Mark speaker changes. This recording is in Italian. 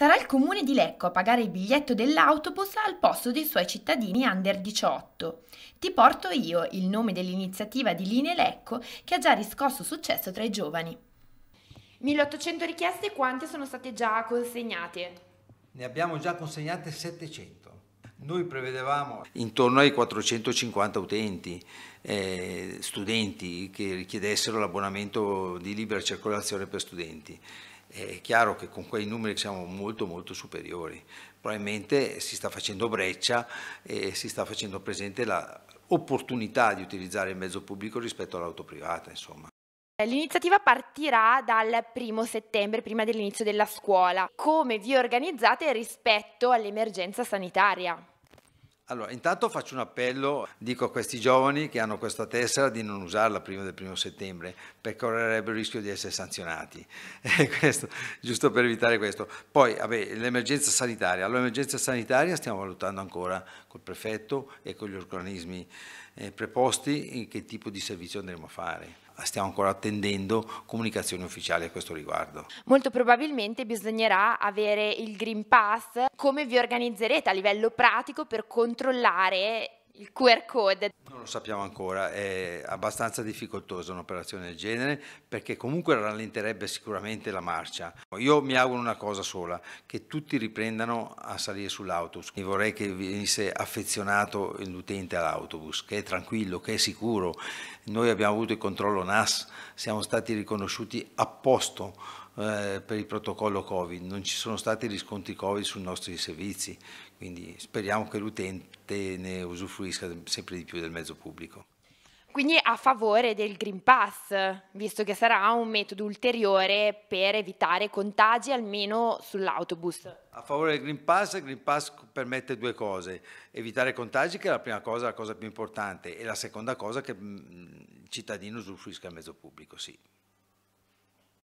Speaker 1: Sarà il comune di Lecco a pagare il biglietto dell'autobus al posto dei suoi cittadini under 18. Ti porto io il nome dell'iniziativa di Linee Lecco che ha già riscosso successo tra i giovani. 1800 richieste, quante sono state già consegnate?
Speaker 2: Ne abbiamo già consegnate 700. Noi prevedevamo intorno ai 450 utenti, eh, studenti che richiedessero l'abbonamento di libera circolazione per studenti è chiaro che con quei numeri siamo molto molto superiori. Probabilmente si sta facendo breccia e si sta facendo presente l'opportunità di utilizzare il mezzo pubblico rispetto all'auto privata. Insomma.
Speaker 1: Eh, l'iniziativa partirà dal primo settembre, prima dell'inizio della scuola. Come vi organizzate rispetto all'emergenza sanitaria?
Speaker 2: Allora, intanto faccio un appello, dico a questi giovani che hanno questa tessera di non usarla prima del primo settembre, perché correrebbero il rischio di essere sanzionati, eh, questo, giusto per evitare questo. Poi, l'emergenza sanitaria. L'emergenza sanitaria stiamo valutando ancora col prefetto e con gli organismi eh, preposti in che tipo di servizio andremo a fare stiamo ancora attendendo comunicazioni ufficiali a questo riguardo.
Speaker 1: Molto probabilmente bisognerà avere il Green Pass. Come vi organizzerete a livello pratico per controllare il QR code?
Speaker 2: Non lo sappiamo ancora, è abbastanza difficoltosa un'operazione del genere perché comunque rallenterebbe sicuramente la marcia. Io mi auguro una cosa sola, che tutti riprendano a salire sull'autobus. E vorrei che venisse affezionato l'utente all'autobus, che è tranquillo, che è sicuro. Noi abbiamo avuto il controllo NAS, siamo stati riconosciuti a posto eh, per il protocollo Covid, non ci sono stati riscontri Covid sui nostri servizi, quindi speriamo che l'utente ne usufruisca sempre di più del mezzo pubblico.
Speaker 1: Quindi a favore del Green Pass, visto che sarà un metodo ulteriore per evitare contagi almeno sull'autobus.
Speaker 2: A favore del Green Pass, il Green Pass permette due cose, evitare contagi che è la prima cosa, la cosa più importante, e la seconda cosa che mm, il cittadino usufruisca il mezzo pubblico, sì.